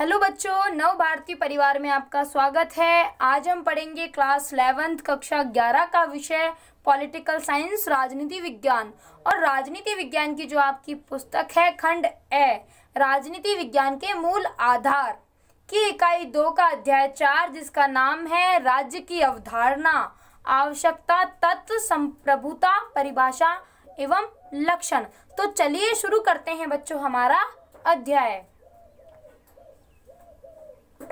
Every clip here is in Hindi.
हेलो बच्चों नव भारतीय परिवार में आपका स्वागत है आज हम पढ़ेंगे क्लास इलेवेंथ कक्षा ग्यारह का विषय पॉलिटिकल साइंस राजनीति विज्ञान और राजनीति विज्ञान की जो आपकी पुस्तक है खंड ए राजनीति विज्ञान के मूल आधार की इकाई दो का अध्याय चार जिसका नाम है राज्य की अवधारणा आवश्यकता तत्व संप्रभुता परिभाषा एवं लक्षण तो चलिए शुरू करते हैं बच्चों हमारा अध्याय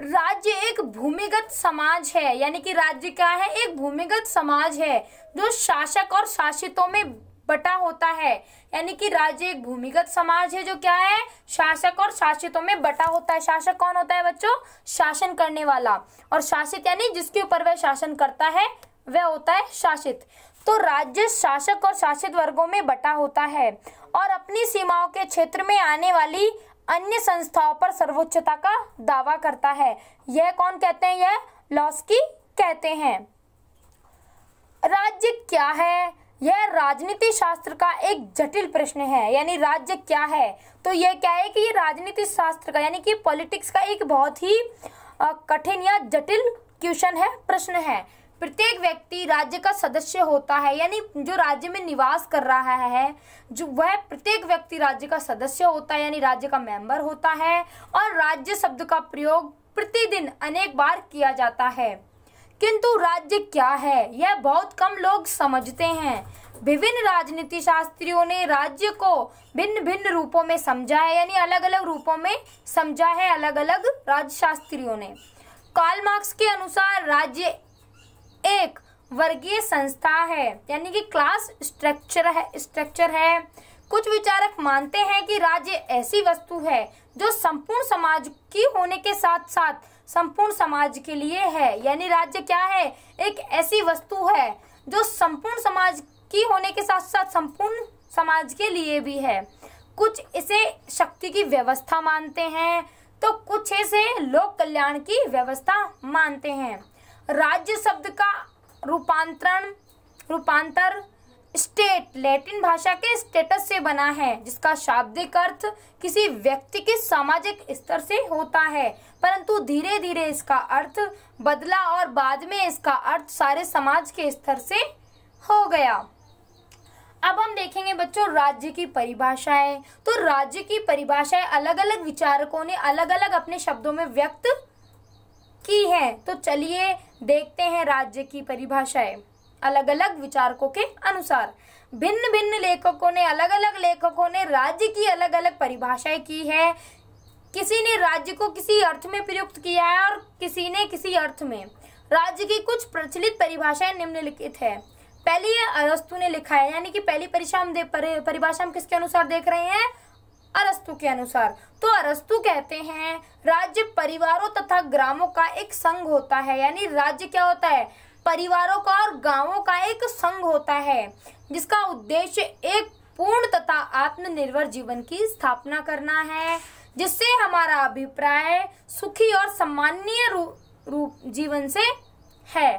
राज्य एक भूमिगत समाज है यानी कि राज्य क्या है एक भूमिगत समाज है जो शासक और शासितों में बटा होता है यानी कि राज्य एक भूमिगत समाज है जो क्या है शासक और शासितों में बटा होता है शासक कौन होता है बच्चों शासन करने वाला और शासित यानी जिसके ऊपर वह शासन करता है वह होता है शासित तो राज्य शासक और शासित वर्गों में बटा होता है और अपनी सीमाओं के क्षेत्र में आने वाली अन्य संस्थाओं पर सर्वोच्चता का दावा करता है यह कौन कहते हैं यह लॉस्की कहते हैं राज्य क्या है यह राजनीति शास्त्र का एक जटिल प्रश्न है यानी राज्य क्या है तो यह क्या है कि यह राजनीति शास्त्र का यानी कि पॉलिटिक्स का एक बहुत ही कठिन या जटिल क्वेश्चन है प्रश्न है प्रत्येक व्यक्ति राज्य का सदस्य होता है यानी जो राज्य में निवास कर रहा है जो वह प्रत्येक व्यक्ति राज्य का सदस्य होता है यानी राज्य का मेंबर होता है और राज्य शब्द का प्रयोग प्रतिदिन अनेक बार किया जाता है किंतु राज्य क्या है यह बहुत कम लोग समझते हैं विभिन्न राजनीति शास्त्रियों ने राज्य को भिन्न भिन्न रूपों में समझा है यानी अलग अलग रूपों में समझा है अलग अलग राज्य शास्त्रियों ने कार्ल मार्क्स के अनुसार राज्य एक वर्गीय संस्था है यानी कि क्लास स्ट्रक्चर है स्ट्रक्चर है कुछ विचारक मानते हैं कि राज्य ऐसी वस्तु है जो संपूर्ण समाज की होने के साथ साथ संपूर्ण समाज के लिए है यानी राज्य क्या है एक ऐसी वस्तु है जो संपूर्ण समाज की होने के साथ साथ संपूर्ण समाज के लिए भी है कुछ इसे शक्ति की व्यवस्था मानते हैं तो कुछ इसे लोक कल्याण की व्यवस्था मानते हैं राज्य शब्द का रूपांतरण रूपांतर स्टेट लैटिन भाषा के स्टेटस से बना है जिसका शाब्दिक अर्थ किसी व्यक्ति के सामाजिक स्तर से होता है परंतु धीरे धीरे इसका अर्थ बदला और बाद में इसका अर्थ सारे समाज के स्तर से हो गया अब हम देखेंगे बच्चों राज्य की परिभाषाएं तो राज्य की परिभाषाएं अलग अलग विचारकों ने अलग अलग अपने शब्दों में व्यक्त की है तो चलिए देखते हैं राज्य की परिभाषाएं अलग अलग विचारकों के अनुसार भिन्न भिन्न लेखकों ने अलग अलग लेखकों ने राज्य की अलग अलग परिभाषाएं की है किसी ने राज्य को किसी अर्थ में प्रयुक्त किया है और किसी ने किसी अर्थ में राज्य की कुछ प्रचलित परिभाषाएं निम्नलिखित है पहली अरस्तु ने लिखा है यानी कि पहली परिभाषा हम परिभाषा हम किसके अनुसार देख रहे हैं अरस्तु के अनुसार तो अरस्तु कहते हैं राज्य परिवारों तथा ग्रामों का एक संघ होता है यानी राज्य क्या होता है परिवारों का और गांवों का एक संघ होता है जिसका उद्देश्य एक पूर्ण तथा आत्मनिर्भर जीवन की स्थापना करना है जिससे हमारा अभिप्राय सुखी और सम्मानीय रूप रू, जीवन से है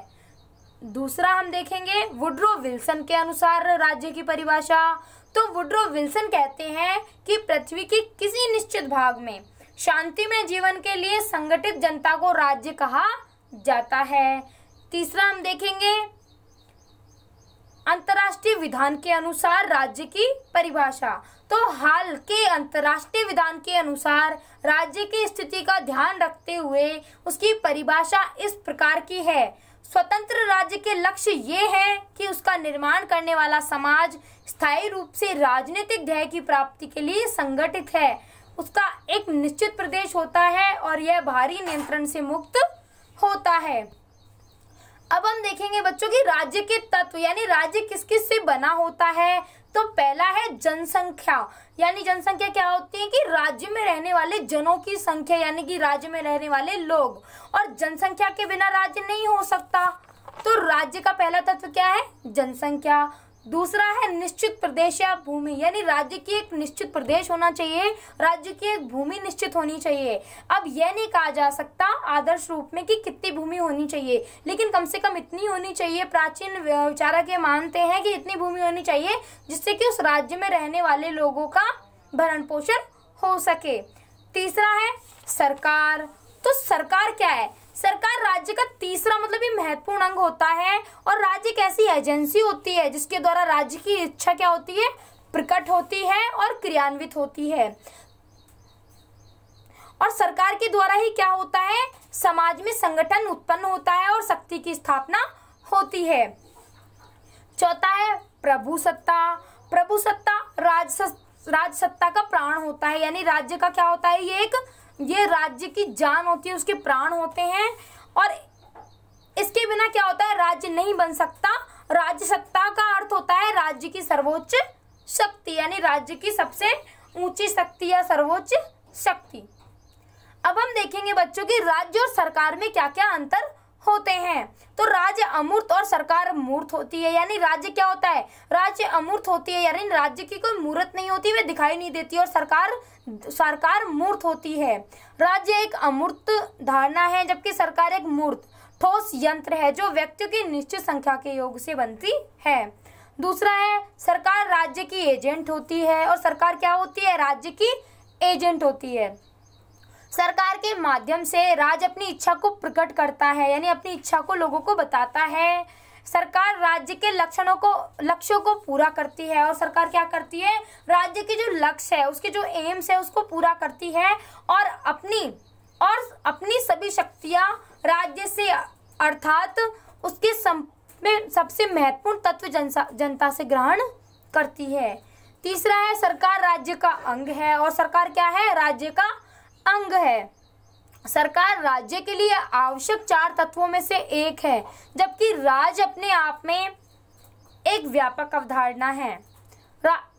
दूसरा हम देखेंगे वुड्रो विल्सन के अनुसार राज्य की परिभाषा तो वुड्रो विल्सन कहते हैं कि पृथ्वी के किसी निश्चित भाग में शांति में जीवन के लिए संगठित जनता को राज्य कहा जाता है तीसरा हम देखेंगे अंतर्राष्ट्रीय विधान के अनुसार राज्य की परिभाषा तो हाल के अंतर्राष्ट्रीय विधान के अनुसार राज्य की स्थिति का ध्यान रखते हुए उसकी परिभाषा इस प्रकार की है स्वतंत्र राज्य के लक्ष्य ये है कि उसका निर्माण करने वाला समाज स्थायी रूप से राजनीतिक ध्यय की प्राप्ति के लिए संगठित है उसका एक निश्चित प्रदेश होता है और यह भारी नियंत्रण से मुक्त होता है अब हम देखेंगे बच्चों की राज्य के तत्व यानी राज्य किस किस से बना होता है तो पहला है जनसंख्या यानी जनसंख्या क्या होती है कि राज्य में रहने वाले जनों की संख्या यानी कि राज्य में रहने वाले लोग और जनसंख्या के बिना राज्य नहीं हो सकता तो राज्य का पहला तत्व क्या है जनसंख्या दूसरा है निश्चित प्रदेश या भूमि यानी राज्य की एक निश्चित प्रदेश होना चाहिए राज्य की एक भूमि निश्चित होनी चाहिए अब यह नहीं कहा जा सकता आदर्श रूप में कि कितनी भूमि होनी चाहिए लेकिन कम से कम इतनी होनी चाहिए प्राचीन विचारक ये मानते हैं कि इतनी भूमि होनी चाहिए जिससे कि उस राज्य में रहने वाले लोगों का भरण पोषण हो सके तीसरा है सरकार तो सरकार क्या है सरकार राज्य का तीसरा मतलब ये महत्वपूर्ण अंग होता है और राज्य एक ऐसी एजेंसी होती है जिसके द्वारा राज्य की इच्छा क्या होती है प्रकट होती है और क्रियान्वित होती है और सरकार के द्वारा ही क्या होता है समाज में संगठन उत्पन्न होता है और शक्ति की स्थापना होती है चौथा है प्रभु सत्ता प्रभु सत्ता राज सत्ता का प्राण होता है यानी राज्य का क्या होता है ये एक ये राज्य की जान होती है उसके प्राण होते हैं और इसके बिना क्या होता है राज्य नहीं बन सकता राज्य सत्ता का अर्थ होता है राज्य की सर्वोच्च शक्ति यानी राज्य की सबसे ऊंची शक्ति या सर्वोच्च शक्ति अब हम देखेंगे बच्चों की राज्य और सरकार में क्या क्या अंतर होते हैं तो राज्य अमूर्त और सरकार मूर्त होती है यानी राज्य क्या होता है राज्य अमूर्त होती है यानी राज्य की कोई मूर्त नहीं होती वे दिखाई नहीं देती और सरकार सरकार मूर्त होती है राज्य एक अमूर्त धारणा है जबकि सरकार एक मूर्त ठोस यंत्र है जो व्यक्ति की निश्चित संख्या के योग से बनती है दूसरा है सरकार राज्य की एजेंट होती है और सरकार क्या होती है राज्य की एजेंट होती है सरकार के माध्यम से राज्य अपनी इच्छा को प्रकट करता है यानी अपनी इच्छा को लोगों को बताता है सरकार राज्य के लक्षणों को लक्ष्यों को पूरा करती है और सरकार क्या करती है राज्य के जो लक्ष्य है उसके जो एम्स है उसको पूरा करती है और अपनी और अपनी सभी शक्तियां राज्य से अर्थात उसके में सबसे महत्वपूर्ण तत्व जनता जनता से ग्रहण करती है तीसरा है सरकार राज्य का अंग है और सरकार क्या है राज्य का अंग है सरकार राज्य के लिए आवश्यक चार तत्वों में से एक है जबकि राज्य अपने आप में एक व्यापक अवधारणा है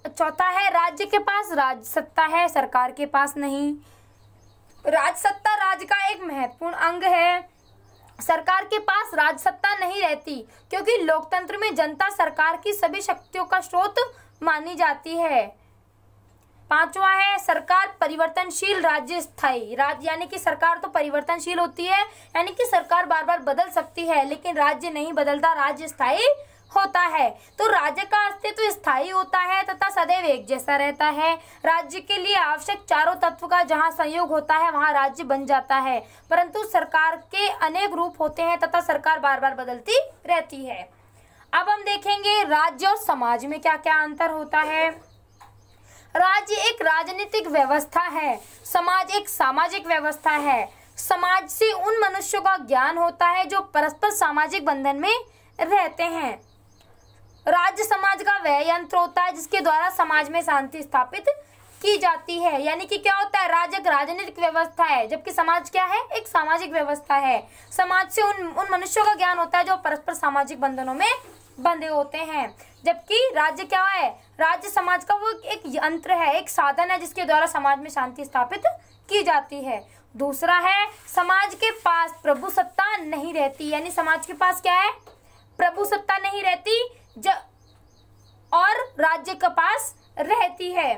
चौथा है राज्य के पास राज सत्ता है सरकार के पास नहीं राज सत्ता राज्य का एक महत्वपूर्ण अंग है सरकार के पास राज सत्ता नहीं रहती क्योंकि लोकतंत्र में जनता सरकार की सभी शक्तियों का स्रोत मानी जाती है पांचवा है सरकार परिवर्तनशील राज्य स्थायी राज्य यानी कि सरकार तो परिवर्तनशील होती है यानी कि सरकार बार बार बदल सकती है लेकिन राज्य नहीं बदलता राज्य स्थायी होता है तो राज्य का अस्तित्व स्थायी होता है तथा सदैव एक जैसा रहता है राज्य के लिए आवश्यक चारों तत्व का जहाँ संयोग होता है वहाँ राज्य बन जाता है परंतु सरकार के अनेक रूप होते हैं तथा सरकार बार बार बदलती रहती है अब हम देखेंगे राज्य और समाज में क्या क्या अंतर होता है राज्य एक राजनीतिक व्यवस्था है समाज एक सामाजिक व्यवस्था है समाज से उन मनुष्यों का ज्ञान होता है जो परस्पर सामाजिक बंधन में रहते हैं राज्य समाज का वह यंत्र होता है जिसके द्वारा समाज में शांति स्थापित की जाती है यानी कि क्या होता है राज्य एक राजनीतिक व्यवस्था है जबकि समाज क्या है एक सामाजिक व्यवस्था है समाज से उन उन मनुष्यों का ज्ञान होता है जो परस्पर सामाजिक बंधनों में बंधे होते हैं जबकि राज्य क्या है राज्य समाज का वो एक यंत्र है एक साधन है जिसके द्वारा समाज में शांति स्थापित की जाती है दूसरा है समाज के पास प्रभु सत्ता नहीं रहती यानी समाज के पास क्या है प्रभु सत्ता नहीं रहती ज और राज्य के पास रहती है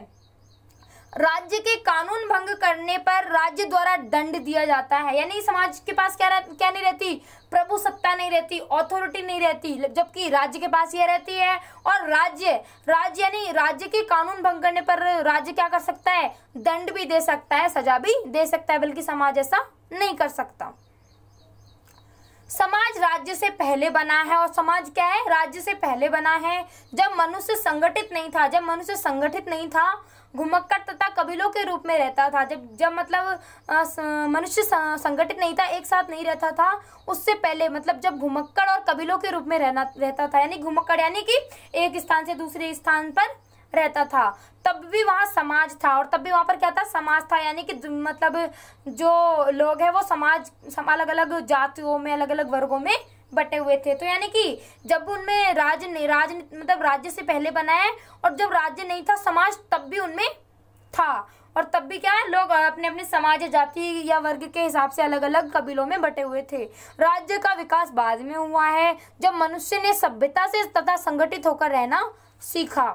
राज्य के कानून भंग करने पर राज्य द्वारा दंड दिया जाता है यानी समाज के पास क्या रह, क्या नहीं रहती प्रभु सत्ता नहीं रहती ऑथोरिटी नहीं रहती जबकि राज्य के पास यह रहती है और राज्य राज्य यानी राज्य के कानून भंग करने पर राज्य क्या कर सकता है दंड भी दे सकता है सजा भी दे सकता है बल्कि समाज ऐसा नहीं कर सकता समाज राज्य से पहले बना है और समाज क्या है राज्य से पहले बना है जब मनुष्य संगठित नहीं था जब मनुष्य संगठित नहीं था घुमक्कड़ तथा कबीलों के रूप में रहता था जब जब मतलब मनुष्य संगठित नहीं था एक साथ नहीं रहता था उससे पहले मतलब जब घुमक्कड़ और कबीलों के रूप में रहना रहता था यानी घुमक्कड़ यानी कि एक स्थान से दूसरे स्थान पर रहता था तब भी वहाँ समाज था और तब भी वहाँ पर क्या था समाज था यानी कि मतलब जो लोग हैं वो समाज अलग अलग जातियों में अलग अलग वर्गों में बटे हुए थे तो यानी कि जब उनमें राज्य राज मतलब राज्य से पहले बना है और जब राज्य नहीं था समाज तब भी उनमें था और तब भी क्या है लोग अपने अपने समाज जाति या वर्ग के हिसाब से अलग अलग कबीलों में बटे हुए थे राज्य का विकास बाद में हुआ है जब मनुष्य ने सभ्यता से तथा संगठित होकर रहना सीखा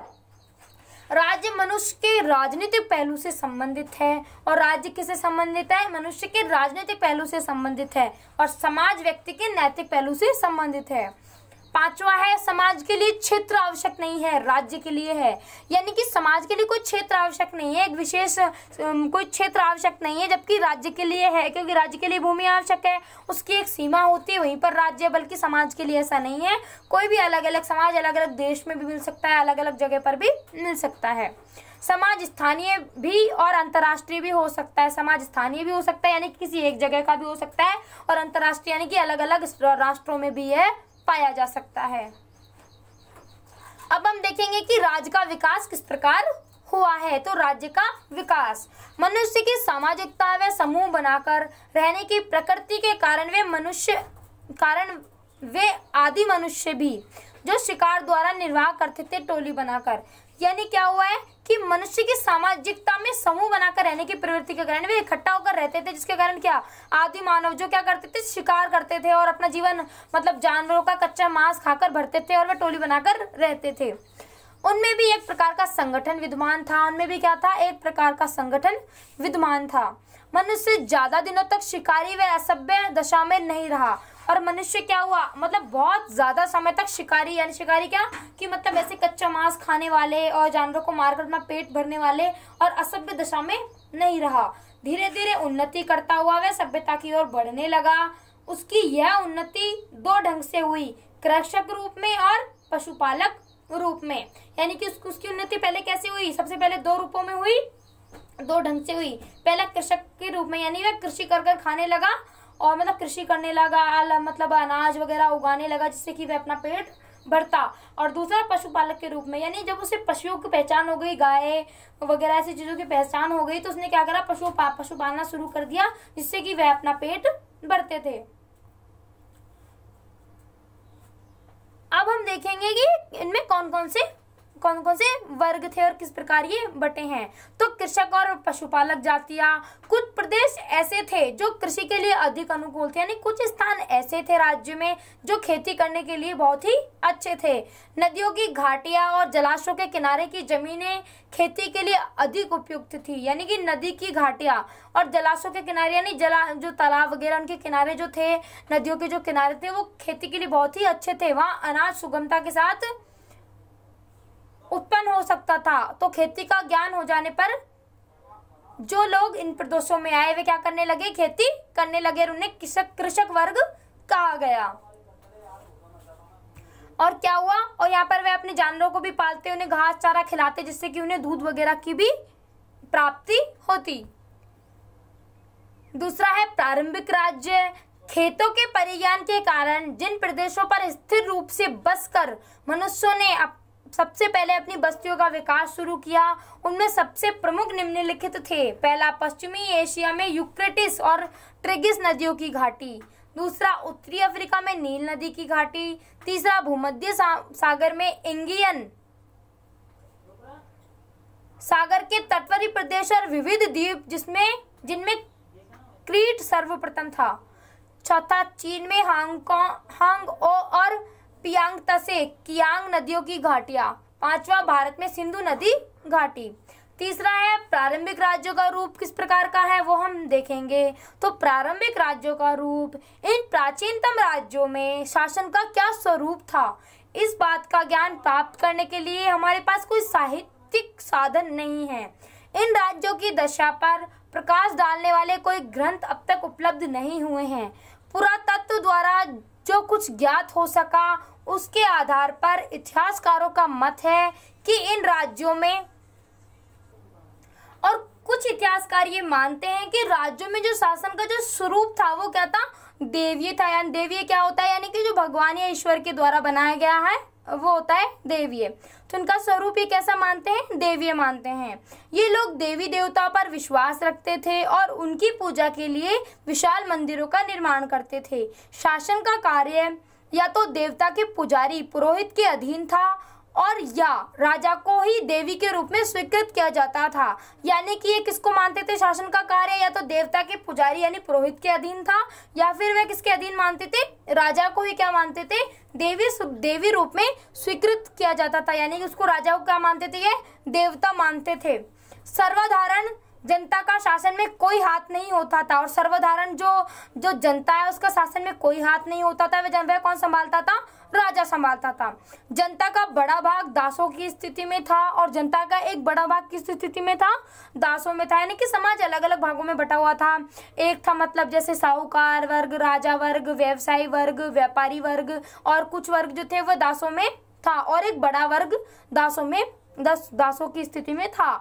राज्य मनुष्य के राजनीतिक पहलू से संबंधित है और राज्य किससे संबंधित है मनुष्य के राजनीतिक पहलू से संबंधित है और समाज व्यक्ति के नैतिक पहलू से संबंधित है पांचवा है समाज के लिए क्षेत्र आवश्यक नहीं है राज्य के लिए है यानी कि समाज के लिए कोई क्षेत्र आवश्यक नहीं है एक विशेष कोई क्षेत्र आवश्यक नहीं है जबकि राज्य के लिए है क्योंकि राज्य के लिए भूमि आवश्यक है उसकी एक सीमा होती है वहीं पर राज्य बल्कि समाज के लिए ऐसा नहीं है कोई भी अलग अलग समाज अलग अलग देश में भी मिल सकता है अलग अलग जगह पर भी मिल सकता है समाज स्थानीय भी और अंतर्राष्ट्रीय भी हो सकता है समाज स्थानीय भी हो सकता है यानी किसी एक जगह का भी हो सकता है और अंतर्राष्ट्रीय यानी कि अलग अलग राष्ट्रों में भी यह पाया जा सकता है अब हम देखेंगे कि राज्य का विकास किस प्रकार हुआ है तो राज्य का विकास मनुष्य की सामाजिकता व समूह बनाकर रहने की प्रकृति के कारण वे मनुष्य कारण वे आदि मनुष्य भी जो शिकार द्वारा निर्वाह करते थे टोली बनाकर यानी क्या हुआ है कि मनुष्य की सामाजिकता में समूह बनाकर रहने की प्रवृत्ति के कारण वे इकट्ठा होकर रहते थे जिसके कारण क्या आदि मानव जो क्या करते थे शिकार करते थे और अपना जीवन मतलब जानवरों का कच्चा मांस खाकर भरते थे और वे टोली बनाकर रहते थे उनमें भी एक प्रकार का संगठन विद्यमान था उनमें भी क्या था एक प्रकार का संगठन विद्यमान था मनुष्य ज्यादा दिनों तक शिकारी व असभ्य दशा में नहीं रहा और मनुष्य क्या हुआ मतलब बहुत ज़्यादा समय तक शिकारी यानी शिकारी क्या कि मतलब ऐसे कच्चा मांस खाने वाले और जानवरों को मारकर अपना पेट भरने वाले और असभ्य दशा में नहीं रहा धीरे धीरे उन्नति करता हुआ वह सभ्यता की ओर बढ़ने लगा उसकी यह उन्नति दो ढंग से हुई कृषक रूप में और पशुपालक रूप में यानी कि उसकी उसकी उन्नति पहले कैसे हुई सबसे पहले दो रूपों में हुई दो ढंग से हुई पहला कृषक के रूप में यानी वह कृषि कर कर खाने लगा और मतलब कृषि करने लगा मतलब अनाज वगैरह उगाने लगा जिससे कि वह अपना पेट बढ़ता और दूसरा पशुपालक के रूप में यानी जब उसे पशुओं की पहचान हो गई गाय वगैरह ऐसी चीज़ों की पहचान हो गई तो उसने क्या करा पशु पशु पालना शुरू कर दिया जिससे कि वह अपना पेट बढ़ते थे अब हम देखेंगे कि इनमें कौन कौन से कौन कौन से वर्ग थे और किस प्रकार ये बटे हैं तो कृषक और पशुपालक जातिया कुछ प्रदेश ऐसे थे जो कृषि के लिए अधिक अनुकूल थे यानी कुछ स्थान ऐसे थे राज्य में जो खेती करने के लिए बहुत ही अच्छे थे नदियों की घाटिया और जलाशयों के किनारे की जमीनें खेती के लिए अधिक उपयुक्त थी यानी कि नदी की घाटिया और जलाशयों के किनारे यानी जला जो तालाब वगैरह उनके किनारे जो थे नदियों के जो किनारे थे वो खेती के लिए बहुत ही अच्छे थे वहाँ अनाज सुगमता के साथ उत्पन्न हो सकता था तो खेती का ज्ञान हो जाने पर जो लोग इन प्रदेशों में आए वे क्या करने लगे खेती करने लगे और उन्हें कृषक कृषक वर्ग कहा गया और क्या हुआ और यहाँ पर वे अपने जानवरों को भी पालते उन्हें घास चारा खिलाते जिससे कि उन्हें दूध वगैरह की भी प्राप्ति होती दूसरा है प्रारंभिक राज्य खेतों के परिज्ञान के कारण जिन प्रदेशों पर स्थिर रूप से बसकर मनुष्यों ने सबसे पहले अपनी बस्तियों का विकास शुरू किया उनमें सबसे प्रमुख निम्नलिखित थे पहला पश्चिमी एशिया में यूक्रेटिस और ट्रेगिस नदियों की घाटी दूसरा उत्तरी अफ्रीका में नील नदी की घाटी तीसरा भूमध्य सा, सागर में इंगियन सागर के तटवर्ती प्रदेश और विविध द्वीप जिसमें जिनमें क्रीट सर्वप्रथम था चौथा चीन में हांगकॉन्ग हांग ओ और पियांग तसे कियांग नदियों की घाटियां पांचवा भारत में सिंधु नदी घाटी तीसरा है प्रारंभिक राज्यों का रूप किस प्रकार का है वो हम देखेंगे तो प्रारंभिक राज्यों का रूप इन प्राचीनतम राज्यों में शासन का क्या स्वरूप था इस बात का ज्ञान प्राप्त करने के लिए हमारे पास कोई साहित्यिक साधन नहीं है इन राज्यों की दशा पर प्रकाश डालने वाले कोई ग्रंथ अब तक उपलब्ध नहीं हुए हैं पुरातत्व द्वारा जो कुछ ज्ञात हो सका उसके आधार पर इतिहासकारों का मत है कि इन राज्यों में और कुछ इतिहासकार ये मानते हैं कि राज्यों में जो शासन का जो स्वरूप था वो क्या था देवीय था यानी देवीय क्या होता है यानी कि जो भगवान या ईश्वर के द्वारा बनाया गया है वो होता है देवीय तो इनका स्वरूप ये कैसा मानते हैं देवीय मानते हैं ये लोग देवी देवताओं पर विश्वास रखते थे और उनकी पूजा के लिए विशाल मंदिरों का निर्माण करते थे शासन का कार्य या तो देवता के पुजारी पुरोहित के अधीन था और या राजा को ही देवी के रूप में स्वीकृत किया जाता था यानी कि ये किसको मानते थे शासन का कार्य या तो देवता के पुजारी यानी पुरोहित के अधीन था या फिर वह किसके अधीन मानते थे राजा को ही क्या मानते थे देवी देवी रूप में स्वीकृत किया जाता था यानी कि उसको राजा को क्या मानते थे ये देवता मानते थे सर्वधारण जनता का शासन में कोई हाथ नहीं होता था और सर्वधारण जो जो जनता है उसका शासन में कोई हाथ नहीं होता था वह वह कौन संभालता था राजा संभालता था जनता का बड़ा भाग दासों की स्थिति में था और जनता का एक बड़ा भाग किस स्थिति में था दासों में था यानी कि समाज अलग अलग भागों में बटा हुआ था एक था मतलब जैसे साहूकार वर्ग राजा वर्ग व्यवसायी वर्ग व्यापारी वर्ग और कुछ वर्ग जो थे वह दासों में था और एक बड़ा वर्ग दासों में दस दासों की स्थिति में था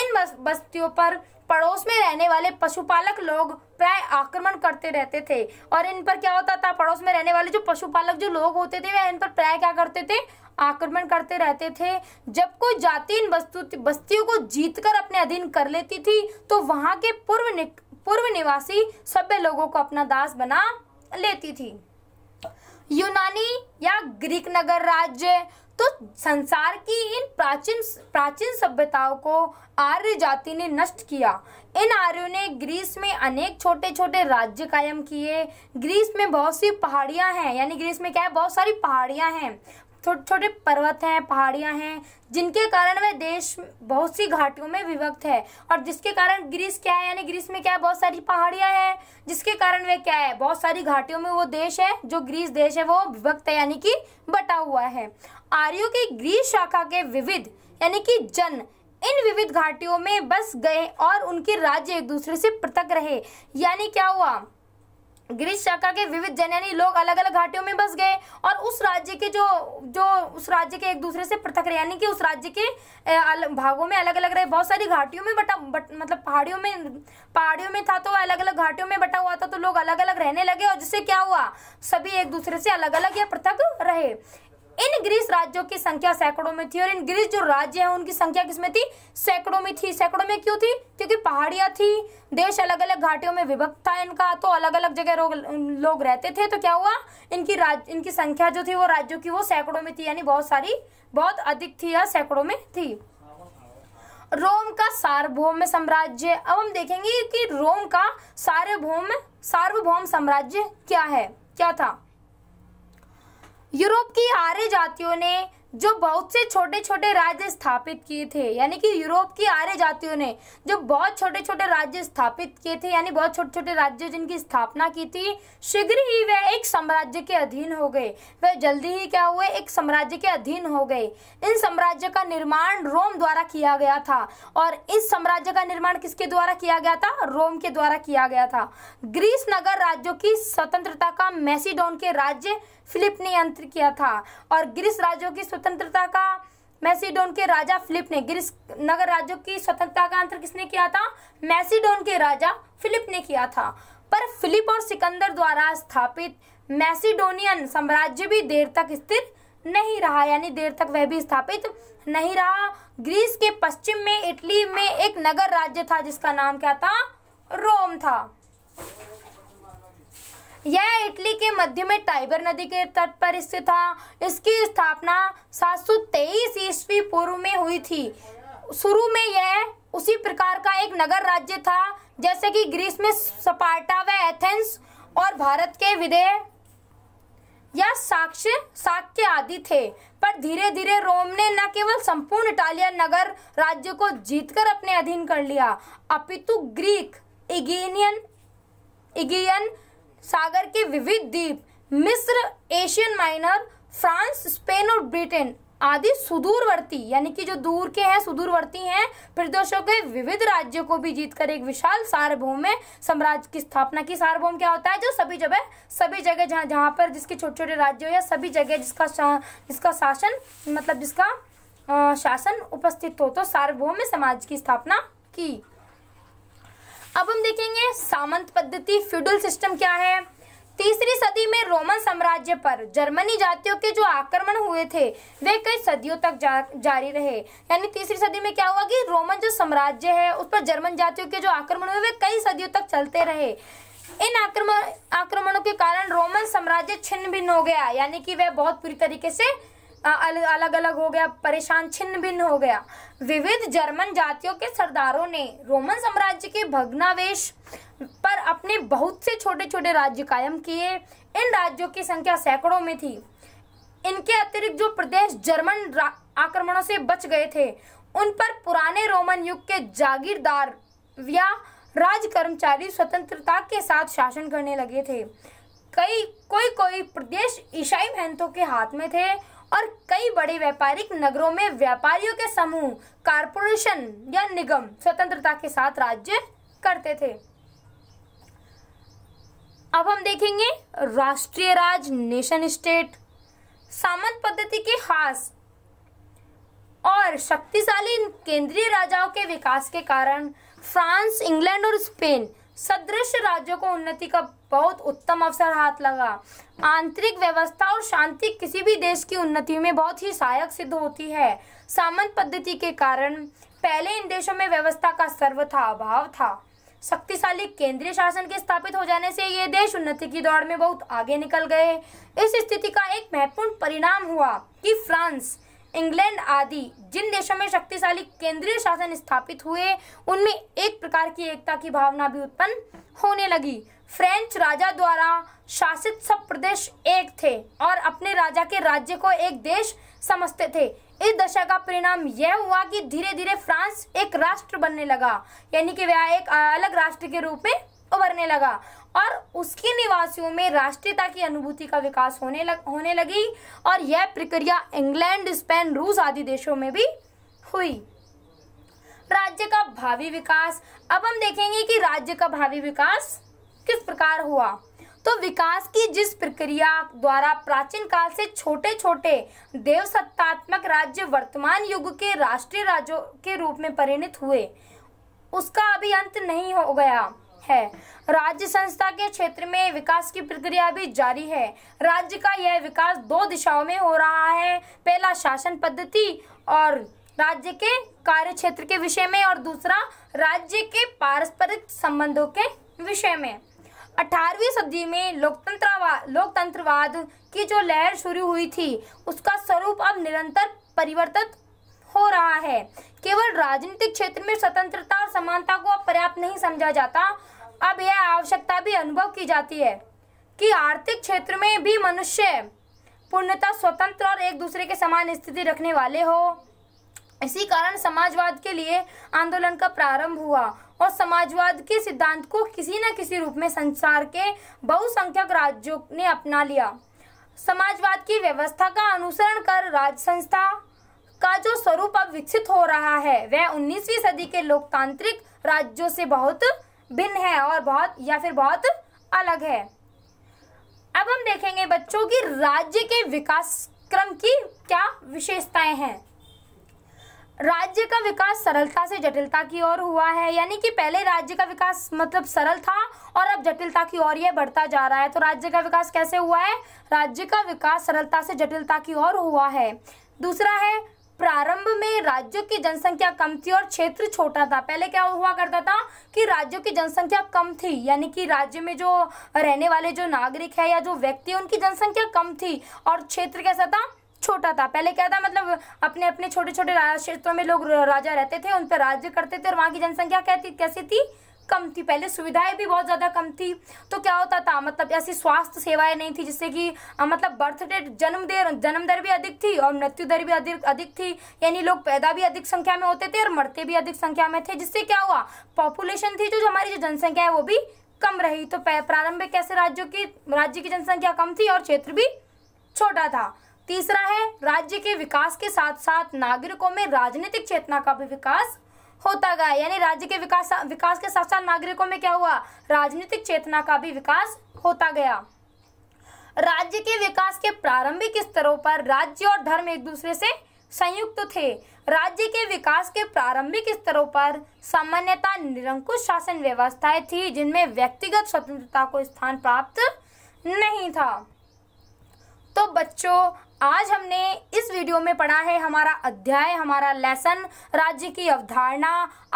इन बस्तियों पर पड़ोस में रहने वाले पशुपालक लोग प्राय आक्रमण करते रहते थे और इन पर क्या होता था पड़ोस में रहने वाले जो पशुपालक जो लोग होते थे वे इन पर प्राय क्या करते थे आक्रमण करते रहते थे जब कोई जाति इन बस्तियों को जीतकर अपने अधीन कर लेती थी तो वहां के पूर्व पूर्व निवासी सभ्य लोगों को अपना दास बना लेती थी यूनानी या ग्रीक नगर राज्य तो संसार की इन प्राचीन प्राचीन सभ्यताओं को आर्य जाति ने नष्ट किया इन आर्यों ने ग्रीस में अनेक छोटे छोटे राज्य कायम किए ग्रीस में बहुत सी पहाड़ियां हैं यानी ग्रीस में क्या है बहुत सारी पहाड़ियां हैं छोटे छोटे पर्वत हैं पहाड़ियां हैं जिनके कारण वह देश बहुत सी घाटियों में विभक्त है और जिसके कारण ग्रीस क्या है यानी ग्रीस में क्या है बहुत सारी पहाड़ियां हैं जिसके कारण वह क्या है बहुत सारी घाटियों में वो देश है जो ग्रीस देश है वो विभक्त है यानी कि बटा हुआ है आर्यो की ग्रीस शाखा के विविध यानी कि जन इन विविध घाटियों में बस गए और उनके राज्य एक दूसरे से पृथक रहे यानी क्या हुआ ग्रीस शाखा के विविध जनैनी लोग अलग अलग घाटियों में बस गए और उस राज्य के जो जो उस राज्य के एक दूसरे से पृथक रहे यानी कि उस राज्य के भागों में अलग अलग रहे बहुत सारी घाटियों में बटा बट मतलब पहाड़ियों में पहाड़ियों में था तो अलग अलग घाटियों में बटा हुआ था तो लोग अलग अलग रहने लगे और जिससे क्या हुआ सभी एक दूसरे से अलग अलग या पृथक रहे इन ग्रीस राज्यों की संख्या सैकड़ों में थी और इन ग्रीस जो राज्य है उनकी संख्या किसमें थी सैकड़ों में थी सैकड़ों में क्यों थी क्योंकि पहाड़ियां थी देश अलग अलग घाटियों में विभक्त था इनका तो अलग अलग जगह लोग रहते थे तो क्या हुआ इनकी राज्य इनकी संख्या जो थी वो राज्यों की वो सैकड़ों में थी यानी बहुत सारी बहुत अधिक थी या सैकड़ों में थी रोम का सार्वभौम साम्राज्य अब हम देखेंगे कि रोम का सार्वभौम सार्वभौम साम्राज्य क्या है क्या था यूरोप की आर्य जातियों ने जो बहुत से छोटे छोटे राज्य स्थापित किए थे यानी कि यूरोप की आर्य जातियों ने जो बहुत छोटे छोटे राज्य स्थापित किए थे यानी बहुत छोटे छोटे राज्य जिनकी स्थापना की थी शीघ्र ही वे एक साम्राज्य के अधीन हो गए वे जल्दी ही क्या हुए एक साम्राज्य के अधीन हो गए इन साम्राज्य का निर्माण रोम द्वारा किया गया था और इस साम्राज्य का निर्माण किसके द्वारा किया गया था रोम के द्वारा किया गया था ग्रीस नगर राज्यों की स्वतंत्रता का मैसीडोन के राज्य फिलिप ने यंत्र किया था और ग्रीस राज्यों की स्वतंत्रता का मैसीडोन के राजा फिलिप ने ग्रीस नगर राज्यों की स्वतंत्रता का अंतर किसने किया था मैसीडोन के राजा फिलिप ने किया था पर फिलिप और सिकंदर द्वारा स्थापित मैसीडोनियन साम्राज्य भी देर तक स्थिर नहीं रहा यानी देर तक वह भी स्थापित नहीं रहा ग्रीस के पश्चिम में इटली में एक नगर राज्य था जिसका नाम क्या था रोम था यह इटली के मध्य में टाइगर नदी के तट पर स्थित था इसकी स्थापना सात सौ तेईस ईस्वी पूर्व में हुई थी शुरू में यह उसी प्रकार का एक नगर राज्य था जैसे कि ग्रीस में सपार्टा व एथेंस और भारत के विदय या साक्ष्य साक्ष्य आदि थे पर धीरे धीरे रोम ने न केवल संपूर्ण इटालियन नगर राज्य को जीतकर अपने अधीन कर लिया अपितु ग्रीक इगेनियन इगियन सागर के विविध द्वीप मिस्र एशियन माइनर फ्रांस स्पेन और ब्रिटेन आदि सुदूरवर्ती यानी कि जो दूर के हैं सुदूरवर्ती हैं प्रदेशों के विविध राज्यों को भी जीतकर एक विशाल सार्वभौम साम्राज्य की स्थापना की सार्वभौम क्या होता है जो सभी जगह सभी जगह जहाँ जहाँ पर जिसके छोटे छोटे राज्य या सभी जगह जिसका जिसका शासन मतलब जिसका आ, शासन उपस्थित हो तो सार्वभौम समाज की स्थापना की अब हम देखेंगे सामंत पद्धति फ्यूडल सिस्टम क्या है तीसरी सदी में रोमन साम्राज्य पर जर्मनी जातियों के जो आक्रमण हुए थे वे कई सदियों तक जा, जारी रहे यानी तीसरी सदी में क्या हुआ कि रोमन जो साम्राज्य है उस पर जर्मन जातियों के जो आक्रमण हुए वे कई सदियों तक चलते रहे इन आक्रमण आक्रमणों के कारण रोमन साम्राज्य छिन्न भिन्न हो गया यानी कि वह बहुत पूरी तरीके से अलग अलग हो गया परेशान छिन्न भिन्न हो गया विविध जर्मन जातियों के सरदारों ने रोमन साम्राज्य के भग्नावेश पर अपने बहुत से छोटे छोटे राज्य कायम किए इन राज्यों की संख्या सैकड़ों में थी इनके अतिरिक्त जो प्रदेश जर्मन आक्रमणों से बच गए थे उन पर पुराने रोमन युग के जागीरदार या राज कर्मचारी स्वतंत्रता के साथ शासन करने लगे थे कई कोई कोई प्रदेश ईसाई महंतों के हाथ में थे और कई बड़े व्यापारिक नगरों में व्यापारियों के समूह कारपोरेशन या निगम स्वतंत्रता के साथ राज्य करते थे अब हम देखेंगे राष्ट्रीय राज नेशन स्टेट सामंत पद्धति के खास और शक्तिशाली केंद्रीय राजाओं के विकास के कारण फ्रांस इंग्लैंड और स्पेन सदृश राज्यों को उन्नति का बहुत उत्तम अवसर हाथ लगा आंतरिक व्यवस्था और शांति किसी भी देश की उन्नति में बहुत ही सहायक सिद्ध होती है सामंत पद्धति के कारण पहले इन देशों में व्यवस्था का सर्वथा अभाव था शक्तिशाली केंद्रीय शासन के स्थापित हो जाने से ये देश उन्नति की दौड़ में बहुत आगे निकल गए इस स्थिति का एक महत्वपूर्ण परिणाम हुआ कि फ्रांस इंग्लैंड आदि जिन देशों में शक्तिशाली केंद्रीय शासन स्थापित हुए उनमें एक प्रकार की एकता की भावना भी उत्पन्न होने लगी फ्रेंच राजा द्वारा शासित सब प्रदेश एक थे और अपने राजा के राज्य को एक देश समझते थे इस दशा का परिणाम यह हुआ कि धीरे धीरे फ्रांस एक राष्ट्र बनने लगा यानी कि वह एक अलग राष्ट्र के रूप में उभरने लगा और उसके निवासियों में राष्ट्रीयता की अनुभूति का विकास होने लग होने लगी और यह प्रक्रिया इंग्लैंड स्पेन रूस आदि देशों में भी हुई राज्य का भावी विकास अब हम देखेंगे कि राज्य का भावी विकास किस प्रकार हुआ तो विकास की जिस प्रक्रिया द्वारा प्राचीन काल से छोटे छोटे देवसत्तात्मक राज्य वर्तमान युग के राष्ट्रीय राज्यों के रूप में परिणित हुए उसका अभी अंत नहीं हो गया है राज्य संस्था के क्षेत्र में विकास की प्रक्रिया भी जारी है राज्य का यह विकास दो दिशाओं में हो रहा है पहला शासन पद्धति और राज्य के कार्य क्षेत्र के विषय में और दूसरा राज्य के पारस्परिक संबंधों के विषय में अठारहवीं सदी में लोकतंत्रवाद लोकतंत्रवाद की जो लहर शुरू हुई थी उसका स्वरूप अब निरंतर परिवर्तित हो रहा है केवल राजनीतिक क्षेत्र में स्वतंत्रता और समानता को अब पर्याप्त नहीं समझा जाता अब यह आवश्यकता भी अनुभव की जाती है कि आर्थिक क्षेत्र में भी मनुष्य पूर्णतः स्वतंत्र और एक दूसरे के समान स्थिति रखने वाले हो इसी कारण समाजवाद के लिए आंदोलन का प्रारंभ हुआ और समाजवाद के सिद्धांत को किसी न किसी रूप में संसार के बहुसंख्यक राज्यों ने अपना लिया समाजवाद की व्यवस्था का अनुसरण कर राज्य संस्था का जो स्वरूप अब विकसित हो रहा है वह 19वीं सदी के लोकतांत्रिक राज्यों से बहुत भिन्न है और बहुत या फिर बहुत अलग है अब हम देखेंगे बच्चों की राज्य के विकास क्रम की क्या विशेषताएं हैं राज्य का विकास सरलता से जटिलता की ओर हुआ है यानी कि पहले राज्य का विकास मतलब सरल था और अब जटिलता की ओर यह बढ़ता जा रहा है तो राज्य का विकास कैसे हुआ है राज्य का विकास सरलता से जटिलता की ओर हुआ है दूसरा है प्रारंभ में राज्यों की जनसंख्या कम थी और क्षेत्र छोटा था पहले क्या हुआ करता था कि राज्यों की जनसंख्या कम थी यानी कि राज्य में जो रहने वाले जो नागरिक है या जो व्यक्ति है उनकी जनसंख्या कम थी और क्षेत्र कैसा था छोटा था पहले क्या था मतलब अपने अपने छोटे छोटे क्षेत्रों में लोग राजा रहते थे उन पर राज्य करते थे और वहां की जनसंख्या कैसी थी कम थी पहले सुविधाएं भी बहुत ज़्यादा कम थी तो क्या होता था मतलब ऐसी स्वास्थ्य सेवाएं नहीं थी जिससे कि मतलब बर्थडे जन्म दर जन्म दर भी अधिक थी और मृत्यु दर भी अधिक अधिक थी यानी लोग पैदा भी अधिक संख्या में होते थे और मरते भी अधिक संख्या में थे जिससे क्या हुआ पॉपुलेशन थी जो, जो हमारी जो जनसंख्या है वो भी कम रही तो प्रारंभिक कैसे राज्यों की राज्य की जनसंख्या कम थी और क्षेत्र भी छोटा था तीसरा है राज्य के विकास के साथ साथ नागरिकों में राजनीतिक चेतना का भी विकास होता गया यानी राज्य के विकास विकास के साथ साथ नागरिकों में क्या हुआ राजनीतिक चेतना का भी विकास होता गया राज्य के विकास के प्रारंभिक स्तरों पर राज्य और धर्म एक दूसरे से संयुक्त थे राज्य के विकास के प्रारंभिक स्तरों पर सामान्यता निरंकुश शासन व्यवस्थाएं थी जिनमें व्यक्तिगत स्वतंत्रता को स्थान प्राप्त नहीं था तो बच्चों आज हमने इस वीडियो में पढ़ा है हमारा अध्याय हमारा लेसन राज्य की अवधारणा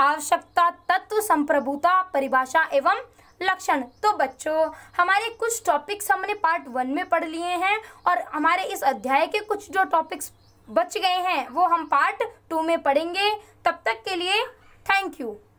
आवश्यकता तत्व संप्रभुता परिभाषा एवं लक्षण तो बच्चों हमारे कुछ टॉपिक्स हमने पार्ट वन में पढ़ लिए हैं और हमारे इस अध्याय के कुछ जो टॉपिक्स बच गए हैं वो हम पार्ट टू में पढ़ेंगे तब तक के लिए थैंक यू